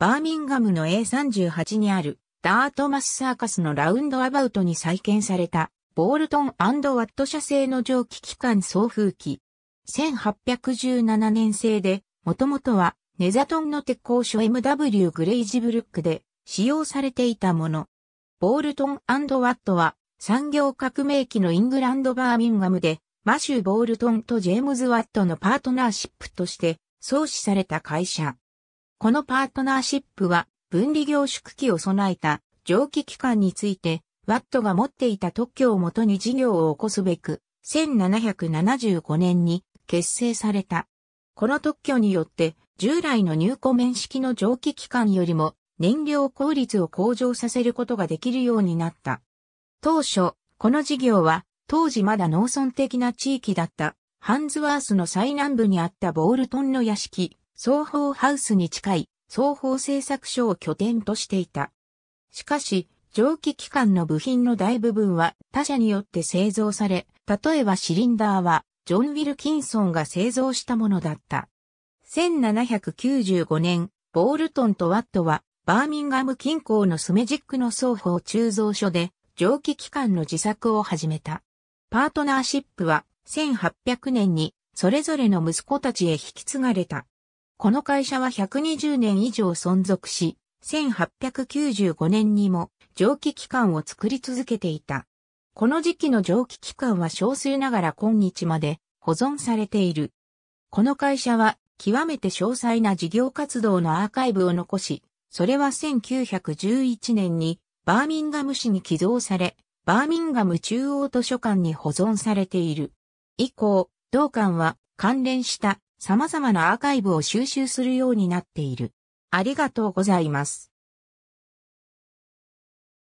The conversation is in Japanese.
バーミンガムの A38 にあるダートマスサーカスのラウンドアバウトに再建されたボールトンワット社製の蒸気機関送風機。1817年製で、もともとはネザトンの鉄工所 MW グレイジブルックで使用されていたもの。ボールトンワットは産業革命期のイングランドバーミンガムでマシュー・ボールトンとジェームズ・ワットのパートナーシップとして創始された会社。このパートナーシップは分離凝縮機を備えた蒸気機関について、ワットが持っていた特許をもとに事業を起こすべく、1775年に結成された。この特許によって、従来の入庫面式の蒸気機関よりも燃料効率を向上させることができるようになった。当初、この事業は当時まだ農村的な地域だったハンズワースの最南部にあったボールトンの屋敷、双方ハウスに近い双方製作所を拠点としていた。しかし、蒸気機関の部品の大部分は他社によって製造され、例えばシリンダーはジョン・ウィルキンソンが製造したものだった。1795年、ボールトンとワットはバーミンガム近郊のスメジックの双方鋳造所で蒸気機関の自作を始めた。パートナーシップは1800年にそれぞれの息子たちへ引き継がれた。この会社は120年以上存続し、1895年にも蒸気機関を作り続けていた。この時期の蒸気機関は少数ながら今日まで保存されている。この会社は極めて詳細な事業活動のアーカイブを残し、それは1911年にバーミンガム市に寄贈され、バーミンガム中央図書館に保存されている。以降、同館は関連した様々なアーカイブを収集するようになっている。ありがとうございます。